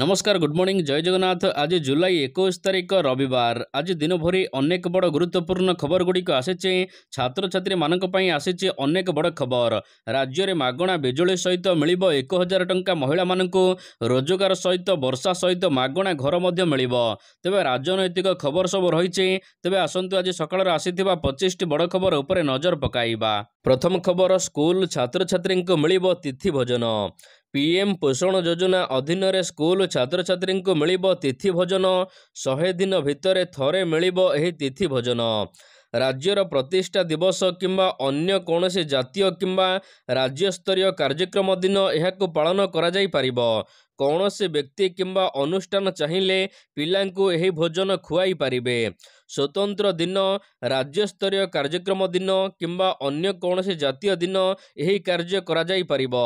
ନମସ୍କାର good morning ଜୟ ଜଗନ୍ନାଥ ଆଜି ଜୁଲାଇ ଏକୋଇଶ ତାରିଖ ରବିବାର ଆଜି ଦିନଭରି ଅନେକ ବଡ଼ ଗୁରୁତ୍ୱପୂର୍ଣ୍ଣ ଖବରଗୁଡ଼ିକ ଆସିଛି ଛାତ୍ରଛାତ୍ରୀମାନଙ୍କ ପାଇଁ ଆସିଛି ଅନେକ ବଡ଼ ଖବର ରାଜ୍ୟରେ ମାଗଣା ବିଜୁଳି ସହିତ ମିଳିବ ଏକ ହଜାର ଟଙ୍କା ମହିଳାମାନଙ୍କୁ ରୋଜଗାର ସହିତ ବର୍ଷା ସହିତ ମାଗଣା ଘର ମଧ୍ୟ ମିଳିବ ତେବେ ରାଜନୈତିକ ଖବର ସବୁ ରହିଛି ତେବେ ଆସନ୍ତୁ ଆଜି ସକାଳରେ ଆସିଥିବା ପଚିଶଟି ବଡ଼ ଖବର ଉପରେ ନଜର ପକାଇବା ପ୍ରଥମ ଖବର ସ୍କୁଲ ଛାତ୍ରଛାତ୍ରୀଙ୍କୁ ମିଳିବ ତିଥି ଭୋଜନ ପିଏମ୍ ପୋଷଣ ଯୋଜନା ଅଧୀନରେ ସ୍କୁଲ ଛାତ୍ରଛାତ୍ରୀଙ୍କୁ ମିଳିବ ତିଥି ଭୋଜନ ଶହେ ଦିନ ଭିତରେ ଥରେ ମିଳିବ ଏହି ତିଥି ଭୋଜନ ରାଜ୍ୟର ପ୍ରତିଷ୍ଠା ଦିବସ କିମ୍ବା ଅନ୍ୟ କୌଣସି ଜାତୀୟ କିମ୍ବା ରାଜ୍ୟସ୍ତରୀୟ କାର୍ଯ୍ୟକ୍ରମ ଦିନ ଏହାକୁ ପାଳନ କରାଯାଇପାରିବ କୌଣସି ବ୍ୟକ୍ତି କିମ୍ବା ଅନୁଷ୍ଠାନ ଚାହିଁଲେ ପିଲାଙ୍କୁ ଏହି ଭୋଜନ ଖୁଆଇ ପାରିବେ ସ୍ୱତନ୍ତ୍ର ଦିନ ରାଜ୍ୟସ୍ତରୀୟ କାର୍ଯ୍ୟକ୍ରମ ଦିନ କିମ୍ବା ଅନ୍ୟ କୌଣସି ଜାତୀୟ ଦିନ ଏହି କାର୍ଯ୍ୟ କରାଯାଇପାରିବ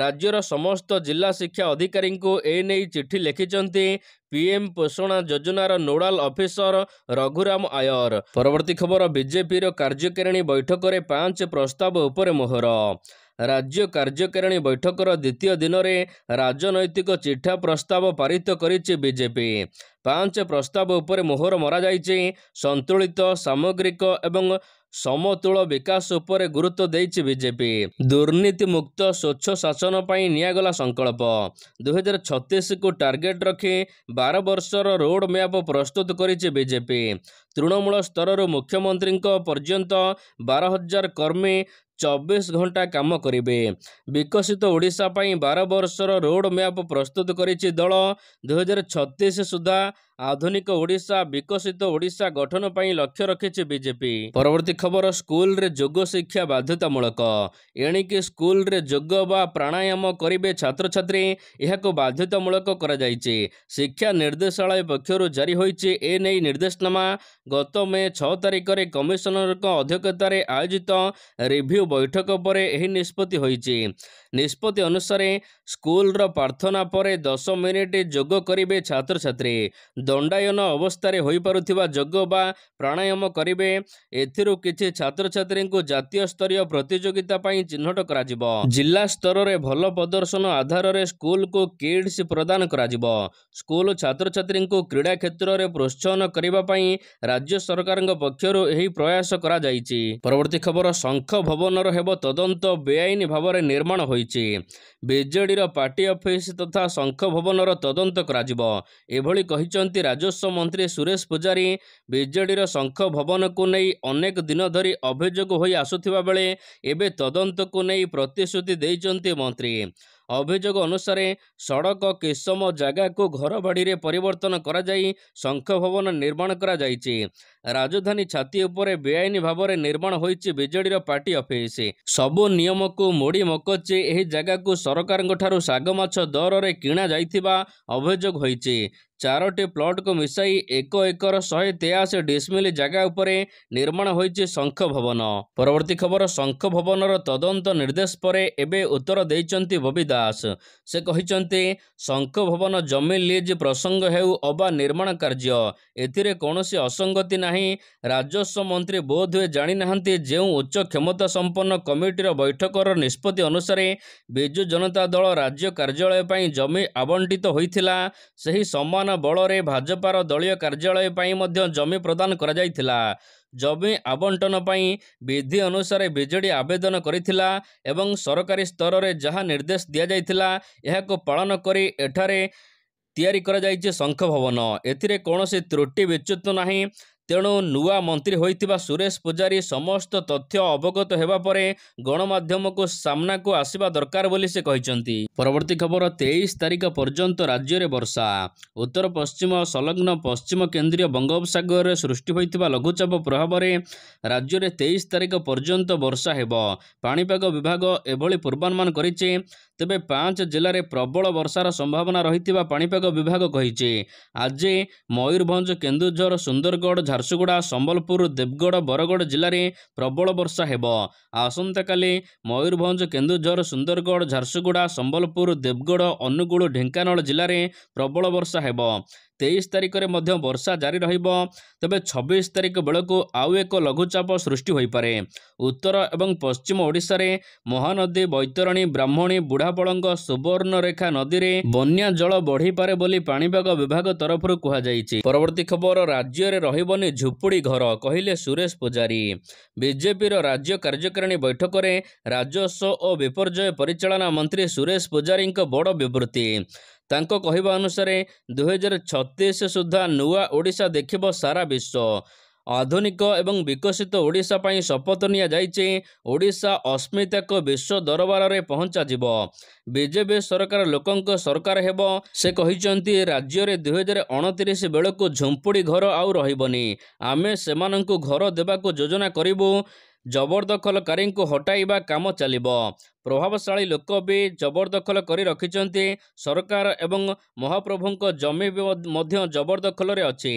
ରାଜ୍ୟର ସମସ୍ତ ଜିଲ୍ଲା ଶିକ୍ଷା ଅଧିକାରୀଙ୍କୁ ଏ ନେଇ ଚିଠି ଲେଖିଛନ୍ତି ପିଏମ୍ ପୋଷଣ ଯୋଜନାର ନୋଡାଲ ଅଫିସର ରଘୁରାମ ଆୟର ପରବର୍ତ୍ତୀ ଖବର ବିଜେପିର କାର୍ଯ୍ୟକାରିଣୀ ବୈଠକରେ ପାଞ୍ଚ ପ୍ରସ୍ତାବ ଉପରେ ମୋହର ରାଜ୍ୟ କାର୍ଯ୍ୟକାରିଣୀ ବୈଠକର ଦ୍ୱିତୀୟ ଦିନରେ ରାଜନୈତିକ ଚିଠା ପ୍ରସ୍ତାବ ପାରିତ କରିଛି ବିଜେପି ପାଞ୍ଚ ପ୍ରସ୍ତାବ ଉପରେ ମୋହର ମରାଯାଇଛି ସନ୍ତୁଳିତ ସାମଗ୍ରିକ ଏବଂ ସମତୁଳ ବିକାଶ ଉପରେ ଗୁରୁତ୍ୱ ଦେଇଛି ବିଜେପି ଦୁର୍ନୀତିମୁକ୍ତ ସ୍ୱଚ୍ଛ ଶାସନ ପାଇଁ ନିଆଗଲା ସଂକଳ୍ପ ଦୁଇ ହଜାର ଛତିଶକୁ ଟାର୍ଗେଟ ରଖି ବାର ବର୍ଷର ରୋଡ୍ ମ୍ୟାପ୍ ପ୍ରସ୍ତୁତ କରିଛି ବିଜେପି ତୃଣମୂଳ ସ୍ତରରୁ ମୁଖ୍ୟମନ୍ତ୍ରୀଙ୍କ ପର୍ଯ୍ୟନ୍ତ ବାର ହଜାର କର୍ମୀ ଚବିଶ ଘଣ୍ଟା କାମ କରିବେ ବିକଶିତ ଓଡ଼ିଶା ପାଇଁ ବାର ବର୍ଷର ରୋଡ୍ ମ୍ୟାପ୍ ପ୍ରସ୍ତୁତ କରିଛି ଦଳ ଦୁଇ ହଜାର ଛତିଶ ସୁଦ୍ଧା ଆଧୁନିକ ଓଡ଼ିଶା ବିକଶିତ ଓଡ଼ିଶା ଗଠନ ପାଇଁ ଲକ୍ଷ୍ୟ ରଖିଛି ବିଜେପି ପରବର୍ତ୍ତୀ ଖବର ସ୍କୁଲରେ ଯୋଗ ଶିକ୍ଷା ବାଧ୍ୟତାମୂଳକ ଏଣିକି ସ୍କୁଲରେ ଯୋଗ ବା ପ୍ରାଣାୟାମ କରିବେ ଛାତ୍ରଛାତ୍ରୀ ଏହାକୁ ବାଧ୍ୟତାମୂଳକ କରାଯାଇଛି ଶିକ୍ଷା ନିର୍ଦ୍ଦେଶାଳୟ ପକ୍ଷରୁ ଜାରି ହୋଇଛି ଏ ନେଇ ନିର୍ଦ୍ଦେଶନାମା ଗତ ମେ ଛଅ ତାରିଖରେ କମିଶନରଙ୍କ ଅଧ୍ୟକ୍ଷତାରେ ଆୟୋଜିତ ରିଭ୍ୟୁ ବୈଠକ ପରେ ଏହି ନିଷ୍ପତ୍ତି ହୋଇଛି ନିଷ୍ପତ୍ତି ଅନୁସାରେ ସ୍କୁଲର ପ୍ରାର୍ଥନା ପରେ ଦଶ ମିନିଟ୍ ଯୋଗ କରିବେ ଛାତ୍ରଛାତ୍ରୀ ଦଣ୍ଡାୟନ ଅବସ୍ଥାରେ ହୋଇପାରୁଥିବା ଯୋଗ ବା ପ୍ରାଣାୟାମ କରିବେ ଏଥିରୁ କିଛି ଛାତ୍ରଛାତ୍ରୀଙ୍କୁ ଜାତୀୟ ସ୍ତରୀୟ ପ୍ରତିଯୋଗିତା ପାଇଁ ଚିହ୍ନଟ କରାଯିବ ଜିଲ୍ଲା ସ୍ତରରେ ଭଲ ପ୍ରଦର୍ଶନ ଆଧାରରେ ସ୍କୁଲକୁ କିଡ୍ସ ପ୍ରଦାନ କରାଯିବ ସ୍କୁଲ ଛାତ୍ରଛାତ୍ରୀଙ୍କୁ କ୍ରୀଡ଼ା କ୍ଷେତ୍ରରେ ପ୍ରୋତ୍ସାହନ କରିବା ପାଇଁ ରାଜ୍ୟ ସରକାରଙ୍କ ପକ୍ଷରୁ ଏହି ପ୍ରୟାସ କରାଯାଇଛି ପରବର୍ତ୍ତୀ ଖବର ଶଙ୍ଖ ଭବନର ହେବ ତଦନ୍ତ ବେଆଇନ ଭାବରେ ନିର୍ମାଣ ହୋଇଛି ବିଜେଡ଼ିର ପାର୍ଟି ଅଫିସ୍ ତଥା ଶଙ୍ଖ ଭବନର ତଦନ୍ତ କରାଯିବ ଏଭଳି କହିଛନ୍ତି ହେଉଛନ୍ତି ରାଜସ୍ୱ ମନ୍ତ୍ରୀ ସୁରେଶ ପୂଜାରୀ ବିଜେଡ଼ିର ଶଙ୍ଖ ଭବନକୁ ନେଇ ଅନେକ ଦିନ ଧରି ଅଭିଯୋଗ ହୋଇ ଆସୁଥିବା ବେଳେ ଏବେ ତଦନ୍ତକୁ ନେଇ ପ୍ରତିଶ୍ରୁତି ଦେଇଛନ୍ତି ମନ୍ତ୍ରୀ ଅଭିଯୋଗ ଅନୁସାରେ ସଡ଼କ କିସମ ଜାଗାକୁ ଘର ବାଡ଼ିରେ ପରିବର୍ତ୍ତନ କରାଯାଇ ଶଙ୍ଖ ଭବନ ନିର୍ମାଣ କରାଯାଇଛି ରାଜଧାନୀ ଛାତି ଉପରେ ବେଆଇନ ଭାବରେ ନିର୍ମାଣ ହୋଇଛି ବିଜେଡ଼ିର ପାର୍ଟି ଅଫିସ ସବୁ ନିୟମକୁ ମୋଡ଼ି ମକଚି ଏହି ଜାଗାକୁ ସରକାରଙ୍କ ସରକାରଙ୍କଠାରୁ ଶାଗମାଛ ଦରରେ କିଣାଯାଇଥିବା ଅଭିଯୋଗ ହୋଇଛି ଚାରୋଟି ପ୍ଲଟ୍କୁ ମିଶାଇ ଏକ ଏକର ଶହେ ତେୟାଅଶି ଡିସମିଲ୍ ଜାଗା ଉପରେ ନିର୍ମାଣ ହୋଇଛି ଶଙ୍ଖ ଭବନ ପରବର୍ତ୍ତୀ ଖବର ଶଙ୍ଖ ଭବନର ତଦନ୍ତ ନିର୍ଦ୍ଦେଶ ପରେ ଏବେ ଉତ୍ତର ଦେଇଛନ୍ତି ବବି ଦାସ ସେ କହିଛନ୍ତି ଶଙ୍ଖ ଭବନ ଜମି ଲିଜ୍ ପ୍ରସଙ୍ଗ ହେଉ ଅବା ନିର୍ମାଣ କାର୍ଯ୍ୟ ଏଥିରେ କୌଣସି ଅସଙ୍ଗତି ନାହିଁ ରାଜସ୍ୱ ମନ୍ତ୍ରୀ ବୋଧହୁଏ ଜାଣିନାହାନ୍ତି ଯେଉଁ ଉଚ୍ଚ କ୍ଷମତା ସମ୍ପନ୍ନ କମିଟିର ବୈଠକର ନିଷ୍ପତ୍ତି ଅନୁସାରେ ବିଜୁ ଜନତା ଦଳ ରାଜ୍ୟ କାର୍ଯ୍ୟାଳୟ ପାଇଁ ଜମି ଆବଣ୍ଟିତ ହୋଇଥିଲା ସେହି ସମାନ ପ୍ରଦାନ ବଳରେ ଭାଜପାର ଦଳୀୟ କାର୍ଯ୍ୟାଳୟ ପାଇଁ ମଧ୍ୟ ଜମି ପ୍ରଦାନ କରାଯାଇଥିଲା ଜମି ଆବଣ୍ଟନ ପାଇଁ ବିଧି ଅନୁସାରେ ବିଜେଡ଼ି ଆବେଦନ କରିଥିଲା ଏବଂ ସରକାରୀ ସ୍ତରରେ ଯାହା ନିର୍ଦ୍ଦେଶ ଦିଆଯାଇଥିଲା ଏହାକୁ ପାଳନ କରି ଏଠାରେ ତିଆରି କରାଯାଇଛି ଶଙ୍ଖ ଭବନ ଏଥିରେ କୌଣସି ତ୍ରୁଟି ବିଚ୍ୟୁତ ନାହିଁ ତେଣୁ ନୂଆ ମନ୍ତ୍ରୀ ହୋଇଥିବା ସୁରେଶ ପୂଜାରୀ ସମସ୍ତ ତଥ୍ୟ ଅବଗତ ହେବା ପରେ ଗଣମାଧ୍ୟମକୁ ସାମ୍ନାକୁ ଆସିବା ଦରକାର ବୋଲି ସେ କହିଛନ୍ତି ପରବର୍ତ୍ତୀ ଖବର ତେଇଶ ତାରିଖ ପର୍ଯ୍ୟନ୍ତ ରାଜ୍ୟରେ ବର୍ଷା ଉତ୍ତର ପଶ୍ଚିମ ସଂଲଗ୍ନ ପଶ୍ଚିମ କେନ୍ଦ୍ରୀୟ ବଙ୍ଗୋପସାଗରରେ ସୃଷ୍ଟି ହୋଇଥିବା ଲଘୁଚାପ ପ୍ରଭାବରେ ରାଜ୍ୟରେ ତେଇଶ ତାରିଖ ପର୍ଯ୍ୟନ୍ତ ବର୍ଷା ହେବ ପାଣିପାଗ ବିଭାଗ ଏଭଳି ପୂର୍ବାନୁମାନ କରିଛି ତେବେ ପାଞ୍ଚ ଜିଲ୍ଲାରେ ପ୍ରବଳ ବର୍ଷାର ସମ୍ଭାବନା ରହିଥିବା ପାଣିପାଗ ବିଭାଗ କହିଛି ଆଜି ମୟୂରଭଞ୍ଜ କେନ୍ଦୁଝର ସୁନ୍ଦରଗଡ଼ ଝାରସୁଗୁଡ଼ା ସମ୍ବଲପୁର ଦେବଗଡ଼ ବରଗଡ଼ ଜିଲ୍ଲାରେ ପ୍ରବଳ ବର୍ଷା ହେବ ଆସନ୍ତାକାଲି ମୟୂରଭଞ୍ଜ କେନ୍ଦୁଝର ସୁନ୍ଦରଗଡ଼ ଝାରସୁଗୁଡ଼ା ସମ୍ବଲପୁର ଦେବଗଡ଼ ଅନୁଗୁଳ ଢେଙ୍କାନାଳ ଜିଲ୍ଲାରେ ପ୍ରବଳ ବର୍ଷା ହେବ ତେଇଶ ତାରିଖରେ ମଧ୍ୟ ବର୍ଷା ଜାରି ରହିବ ତେବେ ଛବିଶ ତାରିଖ ବେଳକୁ ଆଉ ଏକ ଲଘୁଚାପ ସୃଷ୍ଟି ହୋଇପାରେ ଉତ୍ତର ଏବଂ ପଶ୍ଚିମ ଓଡ଼ିଶାରେ ମହାନଦୀ ବୈତରଣୀ ବ୍ରାହ୍ମଣୀ ବୁଢ଼ାପଳଙ୍ଗ ସୁବର୍ଣ୍ଣରେଖା ନଦୀରେ ବନ୍ୟା ଜଳ ବଢ଼ିପାରେ ବୋଲି ପାଣିପାଗ ବିଭାଗ ତରଫରୁ କୁହାଯାଇଛି ପରବର୍ତ୍ତୀ ଖବର ରାଜ୍ୟରେ ରହିବନି ଝୁପୁଡ଼ି ଘର କହିଲେ ସୁରେଶ ପୂଜାରୀ ବିଜେପିର ରାଜ୍ୟ କାର୍ଯ୍ୟକାରିଣୀ ବୈଠକରେ ରାଜସ୍ୱ ଓ ବିପର୍ଯ୍ୟୟ ପରିଚାଳନା ମନ୍ତ୍ରୀ ସୁରେଶ ପୂଜାରୀଙ୍କ ବଡ଼ ବିବୃତ୍ତି ତାଙ୍କ କହିବା ଅନୁସାରେ ଦୁଇହଜାର ଛତିଶ ସୁଦ୍ଧା ନୂଆ ଓଡ଼ିଶା ଦେଖିବ ସାରା ବିଶ୍ୱ ଆଧୁନିକ ଏବଂ ବିକଶିତ ଓଡ଼ିଶା ପାଇଁ ଶପଥ ନିଆଯାଇଛି ଓଡ଼ିଶା ଅସ୍ମିତାକୁ ବିଶ୍ୱ ଦରବାରରେ ପହଞ୍ଚାଯିବ ବିଜେପି ସରକାର ଲୋକଙ୍କ ସରକାର ହେବ ସେ କହିଛନ୍ତି ରାଜ୍ୟରେ ଦୁଇହଜାର ଅଣତିରିଶ ବେଳକୁ ଝୁମ୍ପୁଡ଼ି ଘର ଆଉ ରହିବନି ଆମେ ସେମାନଙ୍କୁ ଘର ଦେବାକୁ ଯୋଜନା କରିବୁ ଜବରଦଖଲକାରୀଙ୍କୁ ହଟାଇବା କାମ ଚାଲିବ ପ୍ରଭାବଶାଳୀ ଲୋକ ବି ଜବରଦଖଲ କରି ରଖିଛନ୍ତି ସରକାର ଏବଂ ମହାପ୍ରଭୁଙ୍କ ଜମି ମଧ୍ୟ ଜବରଦଖଲରେ ଅଛି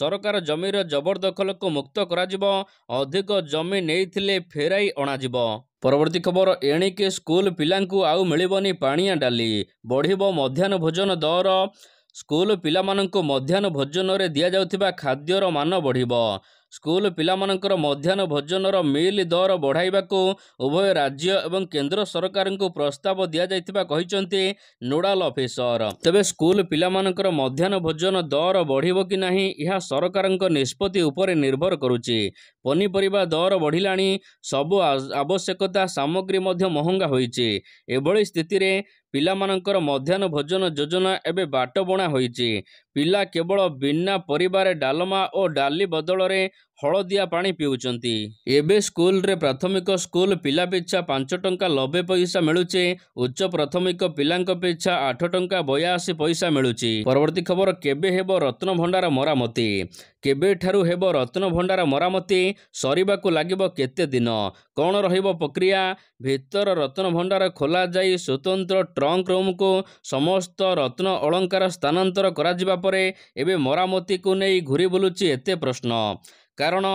ସରକାର ଜମିର ଜବରଦଖଲକୁ ମୁକ୍ତ କରାଯିବ ଅଧିକ ଜମି ନେଇଥିଲେ ଫେରାଇ ଅଣାଯିବ ପରବର୍ତ୍ତୀ ଖବର ଏଣିକି ସ୍କୁଲ ପିଲାଙ୍କୁ ଆଉ ମିଳିବନି ପାଣିଆ ଡାଲି ବଢ଼ିବ ମଧ୍ୟାହ୍ନ ଭୋଜନ ଦର ସ୍କୁଲ ପିଲାମାନଙ୍କୁ ମଧ୍ୟାହ୍ନ ଭୋଜନରେ ଦିଆଯାଉଥିବା ଖାଦ୍ୟର ମାନ ବଢ଼ିବ ସ୍କୁଲ ପିଲାମାନଙ୍କର ମଧ୍ୟାହ୍ନ ଭୋଜନର ମିଲ୍ ଦର ବଢ଼ାଇବାକୁ ଉଭୟ ରାଜ୍ୟ ଏବଂ କେନ୍ଦ୍ର ସରକାରଙ୍କୁ ପ୍ରସ୍ତାବ ଦିଆଯାଇଥିବା କହିଛନ୍ତି ନୋଡାଲ ଅଫିସର ତେବେ ସ୍କୁଲ ପିଲାମାନଙ୍କର ମଧ୍ୟାହ୍ନ ଭୋଜନ ଦର ବଢ଼ିବ କି ନାହିଁ ଏହା ସରକାରଙ୍କ ନିଷ୍ପତ୍ତି ଉପରେ ନିର୍ଭର କରୁଛି ପନିପରିବା ଦର ବଢ଼ିଲାଣି ସବୁ ଆବଶ୍ୟକତା ସାମଗ୍ରୀ ମଧ୍ୟ ମହଙ୍ଗା ହୋଇଛି ଏଭଳି ସ୍ଥିତିରେ ପିଲାମାନଙ୍କର ମଧ୍ୟାହ୍ନ ଭୋଜନ ଯୋଜନା ଏବେ ବାଟବଣା ହୋଇଛି ପିଲା କେବଳ ବିନା ପରିବାରେ ଡାଲମା ଓ ଡାଲି ବଦଳରେ ହଳଦିଆ ପାଣି ପିଉଛନ୍ତି ଏବେ ସ୍କୁଲରେ ପ୍ରାଥମିକ ସ୍କୁଲ ପିଲା ପିଛା ପାଞ୍ଚ ଟଙ୍କା ନବେ ପଇସା ମିଳୁଛି ଉଚ୍ଚ ପ୍ରାଥମିକ ପିଲାଙ୍କ ପିଛା ଆଠ ଟଙ୍କା ବୟାଅଶୀ ପଇସା ମିଳୁଛି ପରବର୍ତ୍ତୀ ଖବର କେବେ ହେବ ରତ୍ନଭଣ୍ଡାର ମରାମତି କେବେଠାରୁ ହେବ ରତ୍ନଭଣ୍ଡାର ମରାମତି ସରିବାକୁ ଲାଗିବ କେତେ ଦିନ କ'ଣ ରହିବ ପ୍ରକ୍ରିୟା ଭିତର ରତ୍ନଭଣ୍ଡାର ଖୋଲାଯାଇ ସ୍ୱତନ୍ତ୍ର ଟ୍ରଙ୍କ ରୁମ୍କୁ ସମସ୍ତ ରତ୍ନ ଅଳଙ୍କାର ସ୍ଥାନାନ୍ତର କରାଯିବା ପରେ ଏବେ ମରାମତିକୁ ନେଇ ଘୁରି ବୁଲୁଛି ଏତେ ପ୍ରଶ୍ନ କାରଣ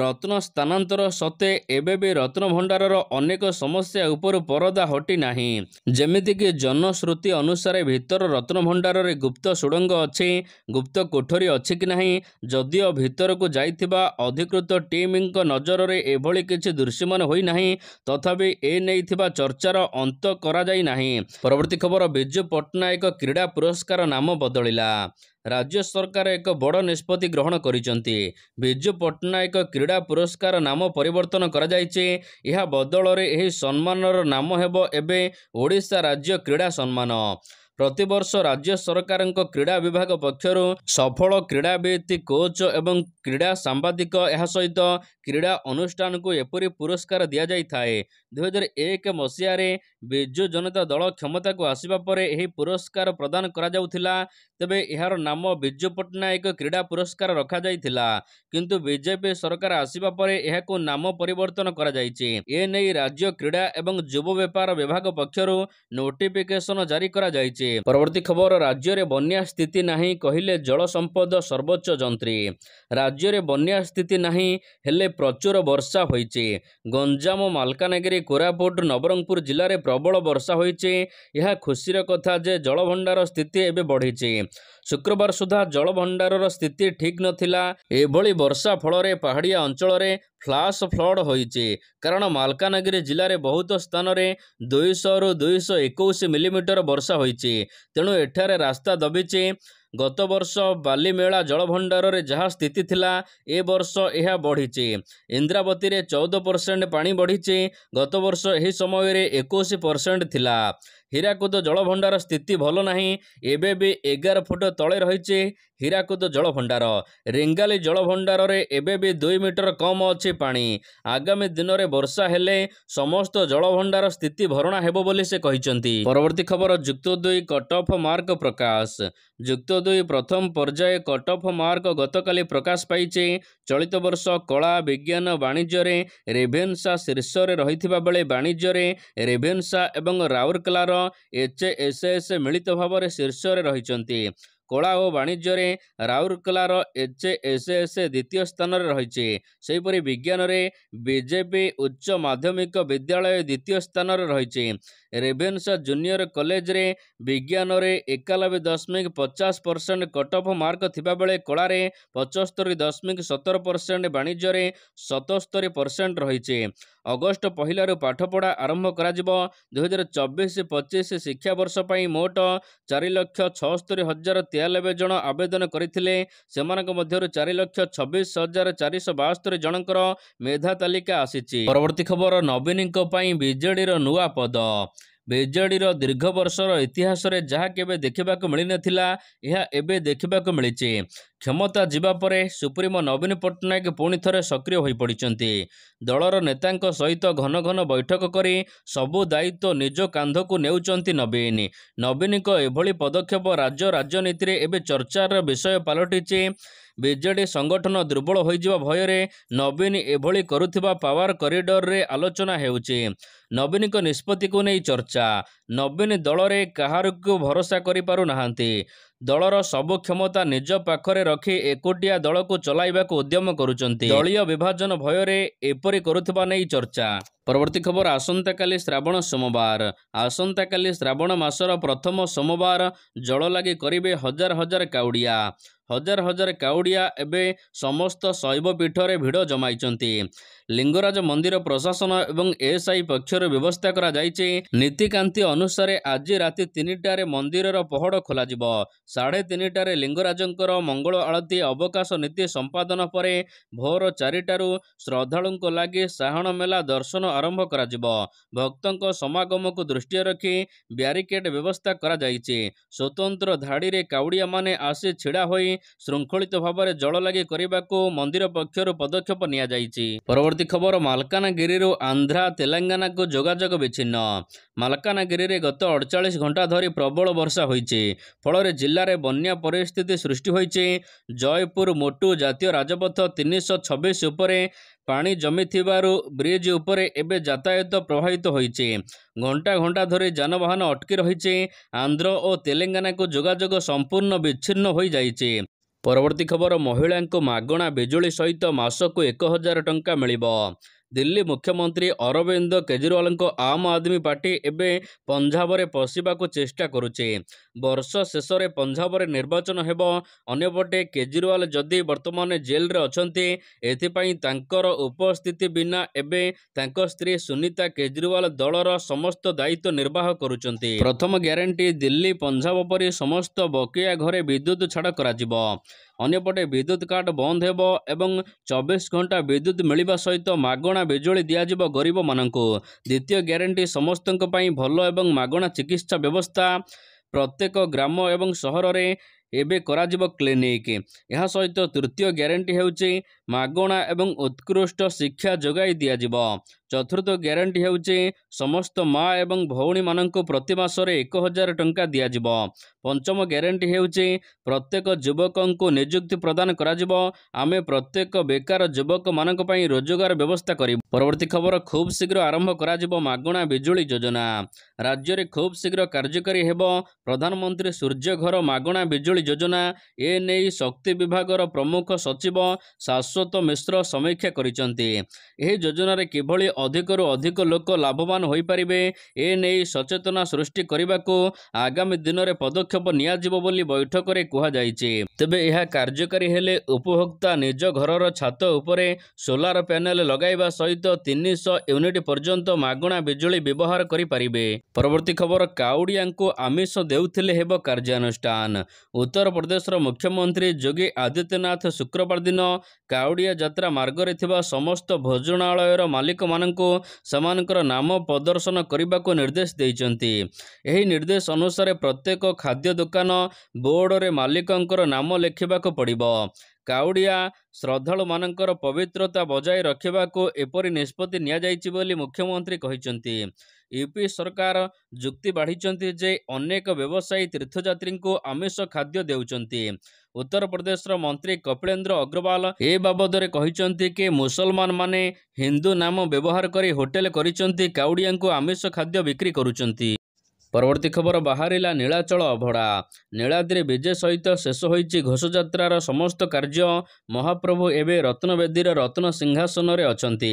ରତ୍ନ ସ୍ଥାନାନ୍ତର ସତ୍ତ୍ୱେ ଏବେ ବି ରତ୍ନଭଣ୍ଡାରର ଅନେକ ସମସ୍ୟା ଉପରୁ ପରଦା ହଟି ନାହିଁ ଯେମିତିକି ଜନଶ୍ରୁତି ଅନୁସାରେ ଭିତର ରତ୍ନଭଣ୍ଡାରରେ ଗୁପ୍ତ ସୁଡ଼ଙ୍ଗ ଅଛି ଗୁପ୍ତ କୋଠରୀ ଅଛି କି ନାହିଁ ଯଦିଓ ଭିତରକୁ ଯାଇଥିବା ଅଧିକୃତ ଟିମ୍ଙ୍କ ନଜରରେ ଏଭଳି କିଛି ଦୃଶ୍ୟମାନ ହୋଇନାହିଁ ତଥାପି ଏ ନେଇଥିବା ଚର୍ଚ୍ଚାର ଅନ୍ତ କରାଯାଇ ନାହିଁ ପରବର୍ତ୍ତୀ ଖବର ବିଜୁ ପଟ୍ଟନାୟକ କ୍ରୀଡ଼ା ପୁରସ୍କାର ନାମ ବଦଳିଲା ରାଜ୍ୟ ସରକାର ଏକ ବଡ଼ ନିଷ୍ପତ୍ତି ଗ୍ରହଣ କରିଛନ୍ତି ବିଜୁ ପଟ୍ଟନାୟକ କ୍ରୀଡ଼ା ପୁରସ୍କାର ନାମ ପରିବର୍ତ୍ତନ କରାଯାଇଛି ଏହା ବଦଳରେ ଏହି ସମ୍ମାନର ନାମ ହେବ ଏବେ ଓଡ଼ିଶା ରାଜ୍ୟ କ୍ରୀଡ଼ା ସମ୍ମାନ ପ୍ରତିବର୍ଷ ରାଜ୍ୟ ସରକାରଙ୍କ କ୍ରୀଡ଼ା ବିଭାଗ ପକ୍ଷରୁ ସଫଳ କ୍ରୀଡ଼ାବିତ୍ କୋଚ୍ ଏବଂ କ୍ରୀଡ଼ା ସାମ୍ବାଦିକ ଏହା ସହିତ କ୍ରୀଡ଼ା ଅନୁଷ୍ଠାନକୁ ଏପରି ପୁରସ୍କାର ଦିଆଯାଇଥାଏ ଦୁଇ ହଜାର ଏକ ମସିହାରେ ବିଜୁ ଜନତା ଦଳ କ୍ଷମତାକୁ ଆସିବା ପରେ ଏହି ପୁରସ୍କାର ପ୍ରଦାନ କରାଯାଉଥିଲା ତେବେ ଏହାର ନାମ ବିଜୁ ପଟ୍ଟନାୟକ କ୍ରୀଡ଼ା ପୁରସ୍କାର ରଖାଯାଇଥିଲା କିନ୍ତୁ ବିଜେପି ସରକାର ଆସିବା ପରେ ଏହାକୁ ନାମ ପରିବର୍ତ୍ତନ କରାଯାଇଛି ଏ ନେଇ ରାଜ୍ୟ କ୍ରୀଡ଼ା ଏବଂ ଯୁବ ବେପାର ବିଭାଗ ପକ୍ଷରୁ ନୋଟିଫିକେସନ୍ ଜାରି କରାଯାଇଛି ଆସିଛି ପରବର୍ତ୍ତୀ ଖବର ରାଜ୍ୟରେ ବନ୍ୟା ସ୍ଥିତି ନାହିଁ କହିଲେ ଜଳ ସମ୍ପଦ ସର୍ବୋଚ୍ଚ ଯନ୍ତ୍ରୀ ରାଜ୍ୟରେ ବନ୍ୟା ସ୍ଥିତି ନାହିଁ ହେଲେ ପ୍ରଚୁର ବର୍ଷା ହୋଇଛି ଗଞ୍ଜାମ ମାଲକାନଗିରି କୋରାପୁଟ ନବରଙ୍ଗପୁର ଜିଲ୍ଲାରେ ପ୍ରବଳ ବର୍ଷା ହୋଇଛି ଏହା ଖୁସିର କଥା ଯେ ଜଳଭଣ୍ଡାର ସ୍ଥିତି ଏବେ ବଢ଼ିଛି ଶୁକ୍ରବାର ସୁଦ୍ଧା ଜଳଭଣ୍ଡାରର ସ୍ଥିତି ଠିକ୍ ନଥିଲା ଏଭଳି ବର୍ଷା ଫଳରେ ପାହାଡ଼ିଆ ଅଞ୍ଚଳରେ ଫ୍ଲାସ୍ ଫ୍ଲଡ଼ ହୋଇଛି କାରଣ ମାଲକାନଗିରି ଜିଲ୍ଲାରେ ବହୁତ ସ୍ଥାନରେ ଦୁଇଶହରୁ ଦୁଇଶହ ଏକୋଇଶ ମିଲିମିଟର ବର୍ଷା ହୋଇଛି ତେଣୁ ଏଠାରେ ରାସ୍ତା ଦବିଛି ଗତବର୍ଷ ବାଲିମେଳା ଜଳଭଣ୍ଡାରରେ ଯାହା ସ୍ଥିତି ଥିଲା ଏ ବର୍ଷ ଏହା ବଢ଼ିଛି ଇନ୍ଦ୍ରାବତୀରେ ଚଉଦ ପରସେଣ୍ଟ ପାଣି ବଢ଼ିଛି ଗତବର୍ଷ ଏହି ସମୟରେ ଏକୋଇଶ ପରସେଣ୍ଟ ଥିଲା ହୀରାକୁଦ ଜଳଭଣ୍ଡାର ସ୍ଥିତି ଭଲ ନାହିଁ ଏବେ ବି ଏଗାର ଫୁଟ ତଳେ ରହିଛି ହୀରାକୁଦ ଜଳଭଣ୍ଡାର ରେଙ୍ଗାଲି ଜଳଭଣ୍ଡାରରେ ଏବେ ବି ଦୁଇ ମିଟର କମ୍ ଅଛି ପାଣି ଆଗାମୀ ଦିନରେ ବର୍ଷା ହେଲେ ସମସ୍ତ ଜଳଭଣ୍ଡାର ସ୍ଥିତି ଭରଣା ହେବ ବୋଲି ସେ କହିଛନ୍ତି ପରବର୍ତ୍ତୀ ଖବର ଯୁକ୍ତ ଦୁଇ କଟ୍ ଅଫ୍ ମାର୍କ ପ୍ରକାଶ ଯୁକ୍ତ ଦୁଇ ପ୍ରଥମ ପର୍ଯ୍ୟାୟ କଟ୍ ଅଫ୍ ମାର୍କ ଗତକାଲି ପ୍ରକାଶ ପାଇଛି ଚଳିତ ବର୍ଷ କଳା ବିଜ୍ଞାନ ବାଣିଜ୍ୟରେ ରେଭେନ୍ସା ଶୀର୍ଷରେ ରହିଥିବା ବେଳେ ବାଣିଜ୍ୟରେ ରେଭେନ୍ସା ଏବଂ ରାଉରକେଲାର ଏଚ୍ଏସ୍ଏସ୍ ମିଳିତ ଭାବରେ ଶୀର୍ଷରେ ରହିଛନ୍ତି କଳା ଓ ବାଣିଜ୍ୟରେ ରାଉରକେଲାର ଏଚ୍ଏସ୍ଏସ୍ ଦ୍ୱିତୀୟ ସ୍ଥାନରେ ରହିଛି ସେହିପରି ବିଜ୍ଞାନରେ ବିଜେପି ଉଚ୍ଚ ମାଧ୍ୟମିକ ବିଦ୍ୟାଳୟ ଦ୍ୱିତୀୟ ସ୍ଥାନରେ ରହିଛି ରେଭେନ୍ସା ଜୁନିୟର କଲେଜରେ ବିଜ୍ଞାନରେ ଏକାନବେ ଦଶମିକ ପଚାଶ ପରସେଣ୍ଟ କଟ୍ ଅଫ୍ ମାର୍କ ଥିବାବେଳେ କଳାରେ ପଞ୍ଚସ୍ତରୀ ଦଶମିକ ସତର ପରସେଣ୍ଟ ବାଣିଜ୍ୟରେ ସତସ୍ତରି ପରସେଣ୍ଟ ରହିଛି ଅଗଷ୍ଟ ପହିଲାରୁ ପାଠପଢ଼ା ଆରମ୍ଭ କରାଯିବ ଦୁଇହଜାର ଚବିଶ ପଚିଶ ଶିକ୍ଷାବର୍ଷ ପାଇଁ ମୋଟ ଚାରି ଲକ୍ଷ ଛଅସ୍ତରୀ ହଜାର ତେୟାନବେ ଜଣ ଆବେଦନ କରିଥିଲେ ସେମାନଙ୍କ ମଧ୍ୟରୁ ଚାରି ଲକ୍ଷ ଛବିଶ ହଜାର ଚାରିଶହ ବାସ୍ତରି ଜଣଙ୍କର ମେଧା ତାଲିକା ଆସିଛି ପରବର୍ତ୍ତୀ ଖବର ନବୀନଙ୍କ ପାଇଁ ବିଜେଡ଼ିର ନୂଆ ପଦ ବିଜେଡ଼ିର ଦୀର୍ଘ ବର୍ଷର ଇତିହାସରେ ଯାହା କେବେ ଦେଖିବାକୁ ମିଳିନଥିଲା ଏହା ଏବେ ଦେଖିବାକୁ ମିଳିଛି କ୍ଷମତା ଯିବା ପରେ ସୁପ୍ରିମୋ ନବୀନ ପଟ୍ଟନାୟକ ପୁଣି ଥରେ ସକ୍ରିୟ ହୋଇପଡ଼ିଛନ୍ତି ଦଳର ନେତାଙ୍କ ସହିତ ଘନ ଘନ ବୈଠକ କରି ସବୁ ଦାୟିତ୍ୱ ନିଜ କାନ୍ଧକୁ ନେଉଛନ୍ତି ନବୀନ ନବୀନଙ୍କ ଏଭଳି ପଦକ୍ଷେପ ରାଜ୍ୟ ରାଜନୀତିରେ ଏବେ ଚର୍ଚ୍ଚାର ବିଷୟ ପାଲଟିଛି ବିଜେଡ଼ି ସଂଗଠନ ଦୁର୍ବଳ ହୋଇଯିବା ଭୟରେ ନବୀନ ଏଭଳି କରୁଥିବା ପାୱାର କରିଡରରେ ଆଲୋଚନା ହେଉଛି ନବୀନଙ୍କ ନିଷ୍ପତ୍ତିକୁ ନେଇ ଚର୍ଚ୍ଚା ନବୀନ ଦଳରେ କାହାରକୁ ଭରସା କରିପାରୁନାହାନ୍ତି ଦଳର ସବୁ କ୍ଷମତା ନିଜ ପାଖରେ ରଖି ଏକୁଟିଆ ଦଳକୁ ଚଲାଇବାକୁ ଉଦ୍ୟମ କରୁଛନ୍ତି ଦଳୀୟ ବିଭାଜନ ଭୟରେ ଏପରି କରୁଥିବା ନେଇ ଚର୍ଚ୍ଚା ପରବର୍ତ୍ତୀ ଖବର ଆସନ୍ତାକାଲି ଶ୍ରାବଣ ସୋମବାର ଆସନ୍ତାକାଲି ଶ୍ରାବଣ ମାସର ପ୍ରଥମ ସୋମବାର ଜଳ ଲାଗି କରିବେ ହଜାର ହଜାର କାଉଡ଼ିଆ ହଜାର ହଜାର କାଉଡ଼ିଆ ଏବେ ସମସ୍ତ ଶୈବ ପୀଠରେ ଭିଡ଼ ଜମାଇଛନ୍ତି ଲିଙ୍ଗରାଜ ମନ୍ଦିର ପ୍ରଶାସନ ଏବଂ ଏଏସ୍ଆଇ ପକ୍ଷରୁ ବ୍ୟବସ୍ଥା କରାଯାଇଛି ନୀତିକାନ୍ତି ଅନୁସାରେ ଆଜି ରାତି ତିନିଟାରେ ମନ୍ଦିରର ପହଡ଼ ଖୋଲାଯିବ ସାଢ଼େ ତିନିଟାରେ ଲିଙ୍ଗରାଜଙ୍କର ମଙ୍ଗଳ ଆଳତୀ ଅବକାଶ ନୀତି ସମ୍ପାଦନ ପରେ ଭୋର ଚାରିଟାରୁ ଶ୍ରଦ୍ଧାଳୁଙ୍କ ଲାଗି ସାହାଣ ମେଳା ଦର୍ଶନ ଆରମ୍ଭ କରାଯିବ ଭକ୍ତଙ୍କ ସମାଗମକୁ ଦୃଷ୍ଟିରେ ରଖି ବ୍ୟାରିକେଡ୍ ବ୍ୟବସ୍ଥା କରାଯାଇଛି ସ୍ୱତନ୍ତ୍ର ଧାଡ଼ିରେ କାଉଡ଼ିଆମାନେ ଆସି ଛିଡ଼ା ହୋଇ ଶୃଙ୍ଖଳିତ ଭାବରେ ଜଳ ଲାଗି କରିବାକୁ ମନ୍ଦିର ପକ୍ଷରୁ ପଦକ୍ଷେପ ନିଆଯାଇଛି ପରବର୍ତ୍ତୀ ଖବର ମାଲକାନଗିରିରୁ ଆନ୍ଧ୍ରା ତେଲେଙ୍ଗାନାକୁ ଯୋଗାଯୋଗ ବିଚ୍ଛିନ୍ନ ମାଲକାନଗିରିରେ ଗତ ଅଡ଼ଚାଳିଶ ଘଣ୍ଟା ଧରି ପ୍ରବଳ ବର୍ଷା ହୋଇଛି ଫଳରେ ଜିଲ୍ଲାରେ ବନ୍ୟା ପରିସ୍ଥିତି ସୃଷ୍ଟି ହୋଇଛି ଜୟପୁର ମୋଟୁ ଜାତୀୟ ରାଜପଥ ତିନିଶହ ଛବିଶ ଉପରେ ପାଣି ଜମିଥିବାରୁ ବ୍ରିଜ୍ ଉପରେ ଏବେ ଯାତାୟତ ପ୍ରଭାବିତ ହୋଇଛି ଘଣ୍ଟା ଘଣ୍ଟା ଧରି ଯାନବାହନ ଅଟକି ରହିଛି ଆନ୍ଧ୍ର ଓ ତେଲେଙ୍ଗାନାକୁ ଯୋଗାଯୋଗ ସମ୍ପୂର୍ଣ୍ଣ ବିଚ୍ଛିନ୍ନ ହୋଇଯାଇଛି ପରବର୍ତ୍ତୀ ଖବର ମହିଳାଙ୍କୁ ମାଗଣା ବିଜୁଳି ସହିତ ମାସକୁ ଏକ ହଜାର ଟଙ୍କା ମିଳିବ ଦିଲ୍ଲୀ ମୁଖ୍ୟମନ୍ତ୍ରୀ ଅରବିନ୍ଦ କେଜରିୱାଲଙ୍କ ଆମ୍ ଆଦମୀ ପାର୍ଟି ଏବେ ପଞ୍ଜାବରେ ପଶିବାକୁ ଚେଷ୍ଟା କରୁଛି ବର୍ଷ ଶେଷରେ ପଞ୍ଜାବରେ ନିର୍ବାଚନ ହେବ ଅନ୍ୟପଟେ କେଜରିୱାଲ ଯଦି ବର୍ତ୍ତମାନ ଜେଲ୍ରେ ଅଛନ୍ତି ଏଥିପାଇଁ ତାଙ୍କର ଉପସ୍ଥିତି ବିନା ଏବେ ତାଙ୍କ ସ୍ତ୍ରୀ ସୁନିତା କେଜରିୱାଲ ଦଳର ସମସ୍ତ ଦାୟିତ୍ୱ ନିର୍ବାହ କରୁଛନ୍ତି ପ୍ରଥମ ଗ୍ୟାରେଣ୍ଟି ଦିଲ୍ଲୀ ପଞ୍ଜାବ ପରି ସମସ୍ତ ବକେୟା ଘରେ ବିଦ୍ୟୁତ୍ ଛାଡ଼ କରାଯିବ ଅନ୍ୟପଟେ ବିଦ୍ୟୁତ୍ କାଟ ବନ୍ଦ ହେବ ଏବଂ ଚବିଶ ଘଣ୍ଟା ବିଦ୍ୟୁତ୍ ମିଳିବା ସହିତ ମାଗଣା ବିଜୁଳି ଦିଆଯିବ ଗରିବମାନଙ୍କୁ ଦ୍ୱିତୀୟ ଗ୍ୟାରେଣ୍ଟି ସମସ୍ତଙ୍କ ପାଇଁ ଭଲ ଏବଂ ମାଗଣା ଚିକିତ୍ସା ବ୍ୟବସ୍ଥା ପ୍ରତ୍ୟେକ ଗ୍ରାମ ଏବଂ ସହରରେ ଏବେ କରାଯିବ କ୍ଲିନିକ୍ ଏହା ସହିତ ତୃତୀୟ ଗ୍ୟାରେଣ୍ଟି ହେଉଛି ମାଗଣା ଏବଂ ଉତ୍କୃଷ୍ଟ ଶିକ୍ଷା ଯୋଗାଇ ଦିଆଯିବ ଚତୁର୍ଥ ଗ୍ୟାରେଣ୍ଟି ହେଉଛି ସମସ୍ତ ମା ଏବଂ ଭଉଣୀମାନଙ୍କୁ ପ୍ରତି ମାସରେ ଏକ ହଜାର ଟଙ୍କା ଦିଆଯିବ ପଞ୍ଚମ ଗ୍ୟାରେଣ୍ଟି ହେଉଛି ପ୍ରତ୍ୟେକ ଯୁବକଙ୍କୁ ନିଯୁକ୍ତି ପ୍ରଦାନ କରାଯିବ ଆମେ ପ୍ରତ୍ୟେକ ବେକାର ଯୁବକମାନଙ୍କ ପାଇଁ ରୋଜଗାର ବ୍ୟବସ୍ଥା କରିବୁ ପରବର୍ତ୍ତୀ ଖବର ଖୁବ୍ ଶୀଘ୍ର ଆରମ୍ଭ କରାଯିବ ମାଗଣା ବିଜୁଳି ଯୋଜନା ରାଜ୍ୟରେ ଖୁବ୍ ଶୀଘ୍ର କାର୍ଯ୍ୟକାରୀ ହେବ ପ୍ରଧାନମନ୍ତ୍ରୀ ସୂର୍ଯ୍ୟଘର ମାଗଣା ବିଜୁଳି ଯୋଜନା ଏ ନେଇ ଶକ୍ତି ବିଭାଗର ପ୍ରମୁଖ ସଚିବ ଶାସ ଶାଶ୍ୱତ ମିଶ୍ର ସମୀକ୍ଷା କରିଛନ୍ତି ଏହି ଯୋଜନାରେ କିଭଳି ଅଧିକରୁ ଅଧିକ ଲୋକ ଲାଭବାନ ହୋଇପାରିବେ ଏ ନେଇ ସଚେତନା ସୃଷ୍ଟି କରିବାକୁ ଆଗାମୀ ଦିନରେ ପଦକ୍ଷେପ ନିଆଯିବ ବୋଲି ବୈଠକରେ କୁହାଯାଇଛି ତେବେ ଏହା କାର୍ଯ୍ୟକାରୀ ହେଲେ ଉପଭୋକ୍ତା ନିଜ ଘରର ଛାତ ଉପରେ ସୋଲାର ପ୍ୟାନେଲ ଲଗାଇବା ସହିତ ତିନିଶହ ୟୁନିଟ୍ ପର୍ଯ୍ୟନ୍ତ ମାଗଣା ବିଜୁଳି ବ୍ୟବହାର କରିପାରିବେ ପରବର୍ତ୍ତୀ ଖବର କାଉଡ଼ିଆଙ୍କୁ ଆମିଷ ଦେଉଥିଲେ ହେବ କାର୍ଯ୍ୟାନୁଷ୍ଠାନ ଉତ୍ତରପ୍ରଦେଶର ମୁଖ୍ୟମନ୍ତ୍ରୀ ଯୋଗୀ ଆଦିତ୍ୟନାଥ ଶୁକ୍ରବାର ଦିନ କା କାଉଡ଼ିଆ ଯାତ୍ରା ମାର୍ଗରେ ଥିବା ସମସ୍ତ ଭୋଜନାଳୟର ମାଲିକମାନଙ୍କୁ ସେମାନଙ୍କର ନାମ ପ୍ରଦର୍ଶନ କରିବାକୁ ନିର୍ଦ୍ଦେଶ ଦେଇଛନ୍ତି ଏହି ନିର୍ଦ୍ଦେଶ ଅନୁସାରେ ପ୍ରତ୍ୟେକ ଖାଦ୍ୟ ଦୋକାନ ବୋର୍ଡରେ ମାଲିକଙ୍କର ନାମ ଲେଖିବାକୁ ପଡ଼ିବ କାଉଡ଼ିଆ ଶ୍ରଦ୍ଧାଳୁମାନଙ୍କର ପବିତ୍ରତା ବଜାୟ ରଖିବାକୁ ଏପରି ନିଷ୍ପତ୍ତି ନିଆଯାଇଛି ବୋଲି ମୁଖ୍ୟମନ୍ତ୍ରୀ କହିଛନ୍ତି ୟୁପି ସରକାର ଯୁକ୍ତି ବାଢ଼ିଛନ୍ତି ଯେ ଅନେକ ବ୍ୟବସାୟୀ ତୀର୍ଥଯାତ୍ରୀଙ୍କୁ ଆମିଷ ଖାଦ୍ୟ ଦେଉଛନ୍ତି ଉତ୍ତରପ୍ରଦେଶର ମନ୍ତ୍ରୀ କପିଳେନ୍ଦ୍ର ଅଗ୍ରୱାଲ ଏ ବାବଦରେ କହିଛନ୍ତି କି ମୁସଲମାନମାନେ ହିନ୍ଦୁ ନାମ ବ୍ୟବହାର କରି ହୋଟେଲ କରିଛନ୍ତି କାଉଡ଼ିଆଙ୍କୁ ଆମିଷ ଖାଦ୍ୟ ବିକ୍ରି କରୁଛନ୍ତି ପରବର୍ତ୍ତୀ ଖବର ବାହାରିଲା ନୀଳାଚଳ ଅଭଡ଼ା ନୀଳାଦ୍ରି ବିଜେ ସହିତ ଶେଷ ହୋଇଛି ଘୋଷଯାତ୍ରାର ସମସ୍ତ କାର୍ଯ୍ୟ ମହାପ୍ରଭୁ ଏବେ ରତ୍ନବେଦୀର ରତ୍ନ ସିଂହାସନରେ ଅଛନ୍ତି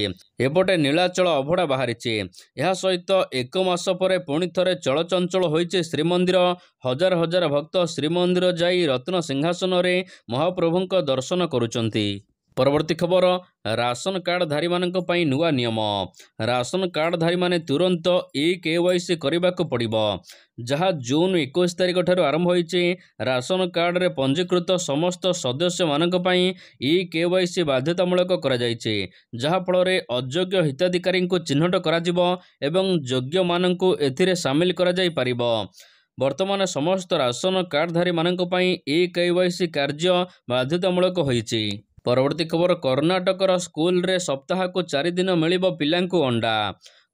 ଏପଟେ ନୀଳାଚଳ ଅଭଡ଼ା ବାହାରିଛି ଏହା ସହିତ ଏକ ମାସ ପରେ ପୁଣି ଥରେ ଚଳଚଞ୍ଚଳ ହୋଇଛି ଶ୍ରୀମନ୍ଦିର ହଜାର ହଜାର ଭକ୍ତ ଶ୍ରୀମନ୍ଦିର ଯାଇ ରତ୍ନ ସିଂହାସନରେ ମହାପ୍ରଭୁଙ୍କ ଦର୍ଶନ କରୁଛନ୍ତି ପରବର୍ତ୍ତୀ ଖବର ରାସନ କାର୍ଡ଼ଧାରୀମାନଙ୍କ ପାଇଁ ନୂଆ ନିୟମ ରାସନ କାର୍ଡ଼ଧାରୀମାନେ ତୁରନ୍ତ ଇ କେ ୱାଇ ସି କରିବାକୁ ପଡ଼ିବ ଯାହା ଜୁନ୍ ଏକୋଇଶ ତାରିଖଠାରୁ ଆରମ୍ଭ ହୋଇଛି ରାସନ କାର୍ଡ଼ରେ ପଞ୍ଜୀକୃତ ସମସ୍ତ ସଦସ୍ୟମାନଙ୍କ ପାଇଁ ଇ କେ ୱାଇ ସି ବାଧ୍ୟତାମୂଳକ କରାଯାଇଛି ଯାହାଫଳରେ ଅଯୋଗ୍ୟ ହିତାଧିକାରୀଙ୍କୁ ଚିହ୍ନଟ କରାଯିବ ଏବଂ ଯୋଗ୍ୟମାନଙ୍କୁ ଏଥିରେ ସାମିଲ କରାଯାଇପାରିବ ବର୍ତ୍ତମାନ ସମସ୍ତ ରାସନ କାର୍ଡ଼ଧାରୀମାନଙ୍କ ପାଇଁ ଇ କେ ୱାଇ ସି କାର୍ଯ୍ୟ ବାଧ୍ୟତାମୂଳକ ହୋଇଛି ପରବର୍ତ୍ତୀ ଖବର କର୍ଣ୍ଣାଟକର ସ୍କୁଲରେ ସପ୍ତାହକୁ ଚାରିଦିନ ମିଳିବ ପିଲାଙ୍କୁ ଅଣ୍ଡା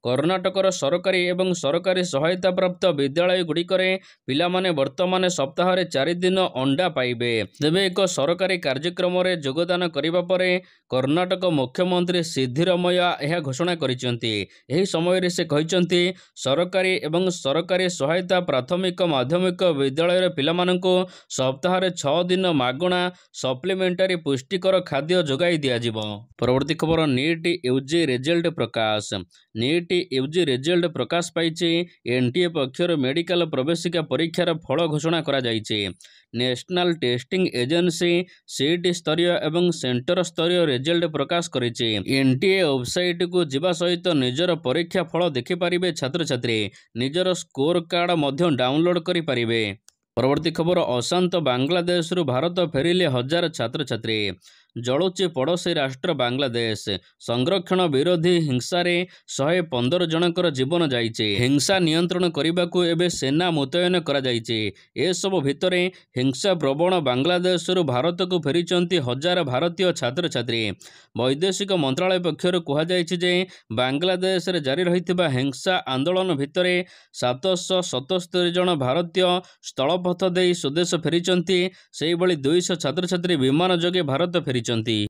କର୍ଣ୍ଣାଟକର ସରକାରୀ ଏବଂ ସରକାରୀ ସହାୟତାପ୍ରାପ୍ତ ବିଦ୍ୟାଳୟଗୁଡ଼ିକରେ ପିଲାମାନେ ବର୍ତ୍ତମାନ ସପ୍ତାହରେ ଚାରି ଦିନ ଅଣ୍ଡା ପାଇବେ ତେବେ ଏକ ସରକାରୀ କାର୍ଯ୍ୟକ୍ରମରେ ଯୋଗଦାନ କରିବା ପରେ କର୍ଣ୍ଣାଟକ ମୁଖ୍ୟମନ୍ତ୍ରୀ ସିଦ୍ଧିରମୟା ଏହା ଘୋଷଣା କରିଛନ୍ତି ଏହି ସମୟରେ ସେ କହିଛନ୍ତି ସରକାରୀ ଏବଂ ସରକାରୀ ସହାୟତା ପ୍ରାଥମିକ ମାଧ୍ୟମିକ ବିଦ୍ୟାଳୟର ପିଲାମାନଙ୍କୁ ସପ୍ତାହରେ ଛଅ ଦିନ ମାଗଣା ସପ୍ଲିମେଣ୍ଟାରୀ ପୁଷ୍ଟିକର ଖାଦ୍ୟ ଯୋଗାଇ ଦିଆଯିବ ପରବର୍ତ୍ତୀ ଖବର ନିଟ୍ ୟୁଜି ରେଜଲ୍ଟ ପ୍ରକାଶ ନିଟ୍ ଟି ୟୁଜି ରେଜଲ୍ଟ ପ୍ରକାଶ ପାଇଛି ଏନ୍ଟିଏ ପକ୍ଷରୁ ମେଡିକାଲ ପ୍ରବେଶିକା ପରୀକ୍ଷାର ଫଳ ଘୋଷଣା କରାଯାଇଛି ନ୍ୟାସନାଲ ଟେଷ୍ଟିଂ ଏଜେନ୍ସି ସିଇଟି ସ୍ତରୀୟ ଏବଂ ସେଣ୍ଟର ସ୍ତରୀୟ ରେଜଲ୍ଟ ପ୍ରକାଶ କରିଛି ଏନ୍ ଟି ଏ ୱେବସାଇଟ୍କୁ ଯିବା ସହିତ ନିଜର ପରୀକ୍ଷା ଫଳ ଦେଖିପାରିବେ ଛାତ୍ରଛାତ୍ରୀ ନିଜର ସ୍କୋର କାର୍ଡ ମଧ୍ୟ ଡାଉନଲୋଡ କରିପାରିବେ ପରବର୍ତ୍ତୀ ଖବର ଅଶାନ୍ତ ବାଂଲାଦେଶରୁ ଭାରତ ଫେରିଲେ ହଜାର ଛାତ୍ରଛାତ୍ରୀ ଜଳୁଛି ପଡ଼ୋଶୀ ରାଷ୍ଟ୍ର ବାଂଲାଦେଶ ସଂରକ୍ଷଣ ବିରୋଧୀ ହିଂସାରେ ଶହେ ପନ୍ଦର ଜଣଙ୍କର ଜୀବନ ଯାଇଛି ହିଂସା ନିୟନ୍ତ୍ରଣ କରିବାକୁ ଏବେ ସେନା ମୁତୟନ କରାଯାଇଛି ଏସବୁ ଭିତରେ ହିଂସା ପ୍ରବଣ ବାଂଲାଦେଶରୁ ଭାରତକୁ ଫେରିଛନ୍ତି ହଜାର ଭାରତୀୟ ଛାତ୍ରଛାତ୍ରୀ ବୈଦେଶିକ ମନ୍ତ୍ରଣାଳୟ ପକ୍ଷରୁ କୁହାଯାଇଛି ଯେ ବାଂଲାଦେଶରେ ଜାରି ରହିଥିବା ହିଂସା ଆନ୍ଦୋଳନ ଭିତରେ ସାତଶହ ସତସ୍ତରୀ ଜଣ ଭାରତୀୟ ସ୍ଥଳପଥ ଦେଇ ସ୍ୱଦେଶ ଫେରିଛନ୍ତି ସେହିଭଳି ଦୁଇଶହ ଛାତ୍ରଛାତ୍ରୀ ବିମାନ ଯୋଗେ ଭାରତ ଫେରିଛନ୍ତି କରିଛନ୍ତି